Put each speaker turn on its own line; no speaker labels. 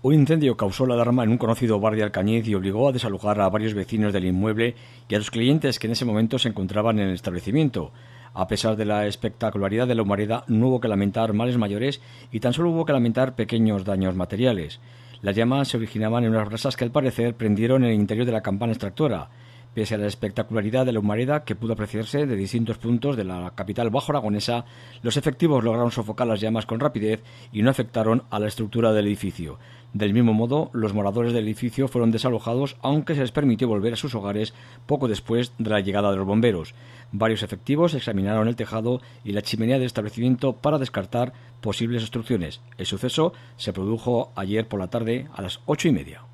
Un incendio causó la alarma en un conocido bar de Alcañiz y obligó a desalojar a varios vecinos del inmueble y a los clientes que en ese momento se encontraban en el establecimiento. A pesar de la espectacularidad de la humareda, no hubo que lamentar males mayores y tan solo hubo que lamentar pequeños daños materiales. Las llamas se originaban en unas brasas que al parecer prendieron en el interior de la campana extractora pese a la espectacularidad de la humareda que pudo apreciarse de distintos puntos de la capital bajo aragonesa, los efectivos lograron sofocar las llamas con rapidez y no afectaron a la estructura del edificio. Del mismo modo, los moradores del edificio fueron desalojados, aunque se les permitió volver a sus hogares poco después de la llegada de los bomberos. Varios efectivos examinaron el tejado y la chimenea del establecimiento para descartar posibles obstrucciones. El suceso se produjo ayer por la tarde a las ocho y media.